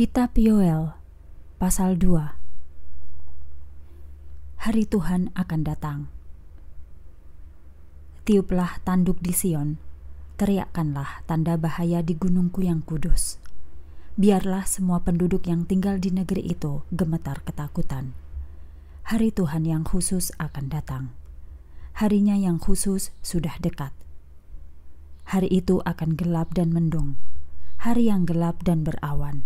Kitab Yoel pasal 2 Hari Tuhan akan datang. Tiuplah tanduk di Sion, teriakkanlah tanda bahaya di gunungku yang kudus. Biarlah semua penduduk yang tinggal di negeri itu gemetar ketakutan. Hari Tuhan yang khusus akan datang. Harinya yang khusus sudah dekat. Hari itu akan gelap dan mendung, hari yang gelap dan berawan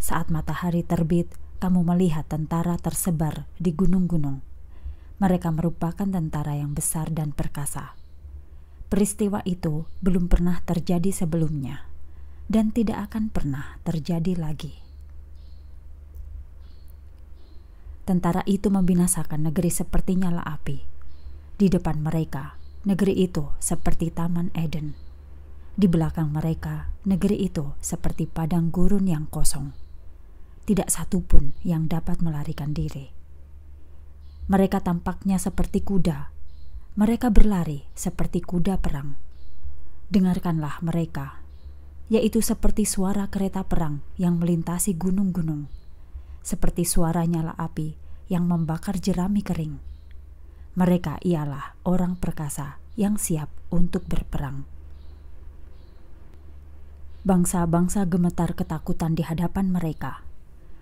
saat matahari terbit, kamu melihat tentara tersebar di gunung-gunung. Mereka merupakan tentara yang besar dan perkasa. Peristiwa itu belum pernah terjadi sebelumnya dan tidak akan pernah terjadi lagi. Tentara itu membinasakan negeri seperti nyala api. Di depan mereka, negeri itu seperti Taman Eden. Di belakang mereka, negeri itu seperti padang gurun yang kosong tidak satu pun yang dapat melarikan diri. Mereka tampaknya seperti kuda. Mereka berlari seperti kuda perang. Dengarkanlah mereka, yaitu seperti suara kereta perang yang melintasi gunung-gunung, seperti suara nyala api yang membakar jerami kering. Mereka ialah orang perkasa yang siap untuk berperang. Bangsa-bangsa gemetar ketakutan di hadapan mereka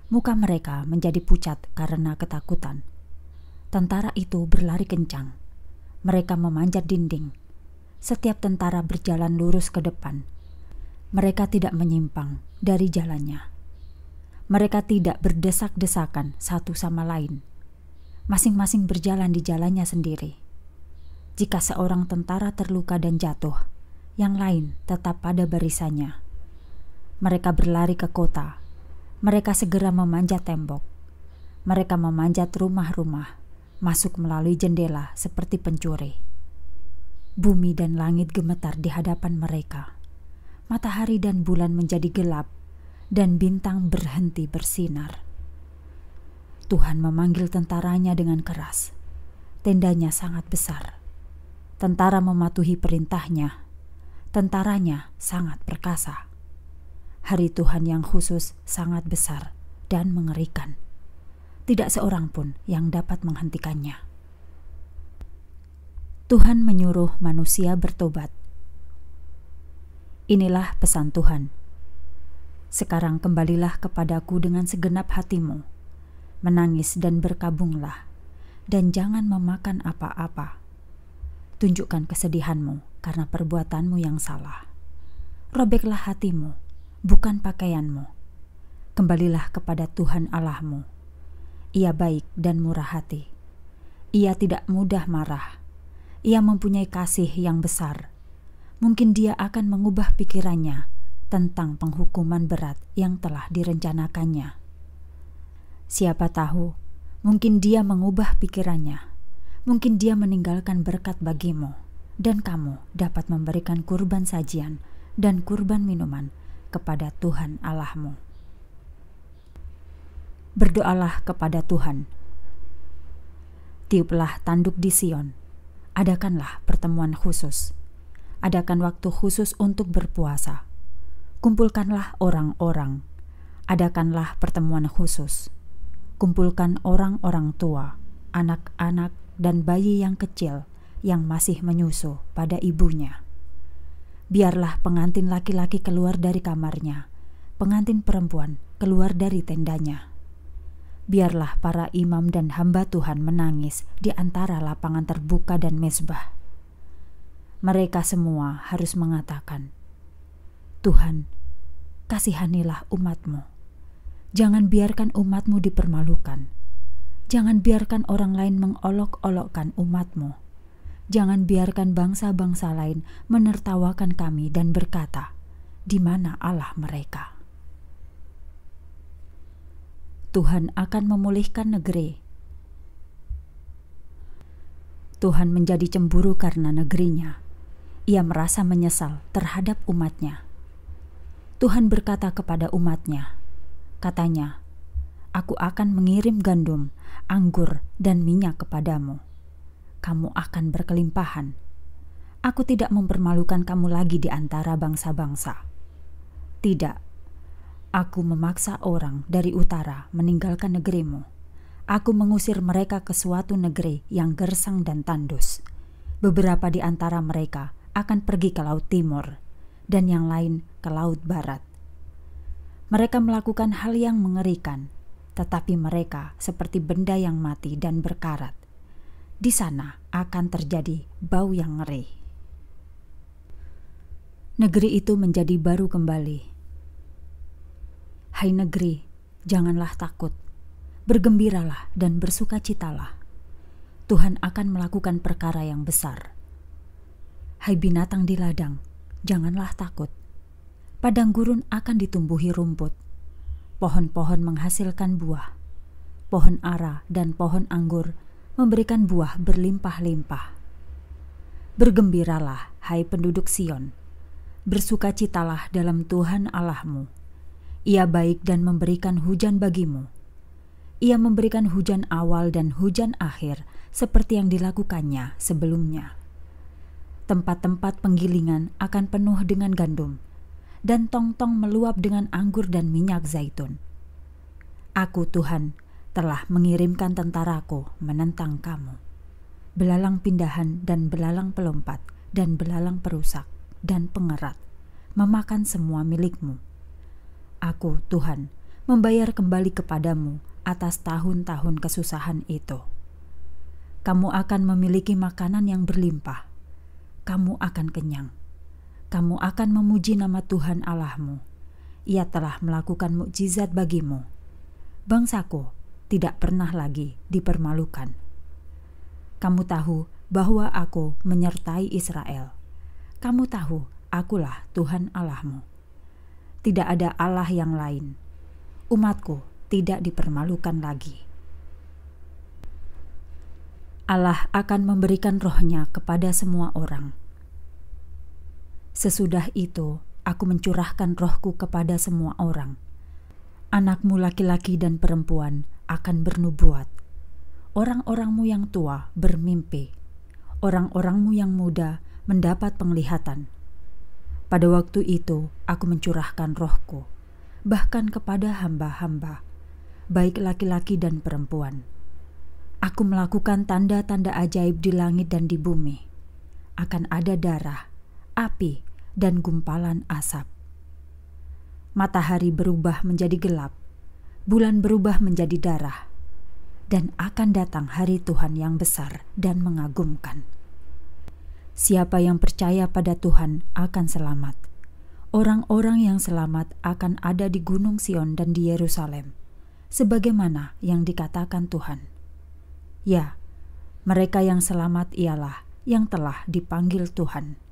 Muka mereka menjadi pucat karena ketakutan. Tentara itu berlari kencang. Mereka memanjat dinding. Setiap tentara berjalan lurus ke depan. Mereka tidak menyimpang dari jalannya. Mereka tidak berdesak-desakan satu sama lain. Masing-masing berjalan di jalannya sendiri. Jika seorang tentara terluka dan jatuh, yang lain tetap pada barisannya. Mereka berlari ke kota mereka segera memanjat tembok. Mereka memanjat rumah-rumah, masuk melalui jendela seperti pencuri. Bumi dan langit gemetar di hadapan mereka. Matahari dan bulan menjadi gelap, dan bintang berhenti bersinar. Tuhan memanggil tentaranya dengan keras. Tendanya sangat besar. Tentara mematuhi perintahnya. Tentaranya sangat perkasa hari Tuhan yang khusus sangat besar dan mengerikan. Tidak seorang pun yang dapat menghentikannya. Tuhan menyuruh manusia bertobat. Inilah pesan Tuhan. Sekarang kembalilah kepadaku dengan segenap hatimu, menangis dan berkabunglah, dan jangan memakan apa-apa. Tunjukkan kesedihanmu karena perbuatanmu yang salah. Robeklah hatimu bukan pakaianmu. Kembalilah kepada Tuhan Allahmu. Ia baik dan murah hati. Ia tidak mudah marah. Ia mempunyai kasih yang besar. Mungkin dia akan mengubah pikirannya tentang penghukuman berat yang telah direncanakannya. Siapa tahu, mungkin dia mengubah pikirannya. Mungkin dia meninggalkan berkat bagimu, dan kamu dapat memberikan kurban sajian dan kurban minuman kepada Tuhan Allahmu. Berdoalah kepada Tuhan. Tiuplah tanduk di Sion. Adakanlah pertemuan khusus. Adakan waktu khusus untuk berpuasa. Kumpulkanlah orang-orang. Adakanlah pertemuan khusus. Kumpulkan orang-orang tua, anak-anak, dan bayi yang kecil yang masih menyusu pada ibunya. Biarlah pengantin laki-laki keluar dari kamarnya, pengantin perempuan keluar dari tendanya. Biarlah para imam dan hamba Tuhan menangis di antara lapangan terbuka dan mezbah. Mereka semua harus mengatakan, "Tuhan, kasihanilah umatmu. Jangan biarkan umatmu dipermalukan. Jangan biarkan orang lain mengolok-olokkan umatmu." Jangan biarkan bangsa-bangsa lain menertawakan kami dan berkata, "Di mana Allah mereka?" Tuhan akan memulihkan negeri. Tuhan menjadi cemburu karena negerinya. Ia merasa menyesal terhadap umatnya. Tuhan berkata kepada umatnya, katanya, Aku akan mengirim gandum, anggur, dan minyak kepadamu kamu akan berkelimpahan. Aku tidak mempermalukan kamu lagi di antara bangsa-bangsa. Tidak, aku memaksa orang dari utara meninggalkan negerimu. Aku mengusir mereka ke suatu negeri yang gersang dan tandus. Beberapa di antara mereka akan pergi ke Laut Timur, dan yang lain ke Laut Barat. Mereka melakukan hal yang mengerikan, tetapi mereka seperti benda yang mati dan berkarat di sana akan terjadi bau yang ngeri. Negeri itu menjadi baru kembali. Hai negeri, janganlah takut. Bergembiralah dan bersukacitalah. Tuhan akan melakukan perkara yang besar. Hai binatang di ladang, janganlah takut. Padang gurun akan ditumbuhi rumput. Pohon-pohon menghasilkan buah. Pohon ara dan pohon anggur memberikan buah berlimpah-limpah. Bergembiralah, hai penduduk Sion. Bersukacitalah dalam Tuhan Allahmu. Ia baik dan memberikan hujan bagimu. Ia memberikan hujan awal dan hujan akhir seperti yang dilakukannya sebelumnya. Tempat-tempat penggilingan akan penuh dengan gandum, dan tong-tong meluap dengan anggur dan minyak zaitun. Aku Tuhan telah mengirimkan tentaraku menentang kamu. Belalang pindahan dan belalang pelompat dan belalang perusak dan pengerat memakan semua milikmu. Aku, Tuhan, membayar kembali kepadamu atas tahun-tahun kesusahan itu. Kamu akan memiliki makanan yang berlimpah. Kamu akan kenyang. Kamu akan memuji nama Tuhan Allahmu. Ia telah melakukan mukjizat bagimu. Bangsaku, tidak pernah lagi dipermalukan. Kamu tahu bahwa aku menyertai Israel. Kamu tahu akulah Tuhan Allahmu. Tidak ada Allah yang lain. Umatku tidak dipermalukan lagi. Allah akan memberikan rohnya kepada semua orang. Sesudah itu, aku mencurahkan rohku kepada semua orang. Anakmu laki-laki dan perempuan akan bernubuat. Orang-orangmu yang tua bermimpi. Orang-orangmu yang muda mendapat penglihatan. Pada waktu itu, aku mencurahkan rohku, bahkan kepada hamba-hamba, baik laki-laki dan perempuan. Aku melakukan tanda-tanda ajaib di langit dan di bumi. Akan ada darah, api, dan gumpalan asap. Matahari berubah menjadi gelap, bulan berubah menjadi darah, dan akan datang hari Tuhan yang besar dan mengagumkan. Siapa yang percaya pada Tuhan akan selamat. Orang-orang yang selamat akan ada di Gunung Sion dan di Yerusalem, sebagaimana yang dikatakan Tuhan. Ya, mereka yang selamat ialah yang telah dipanggil Tuhan.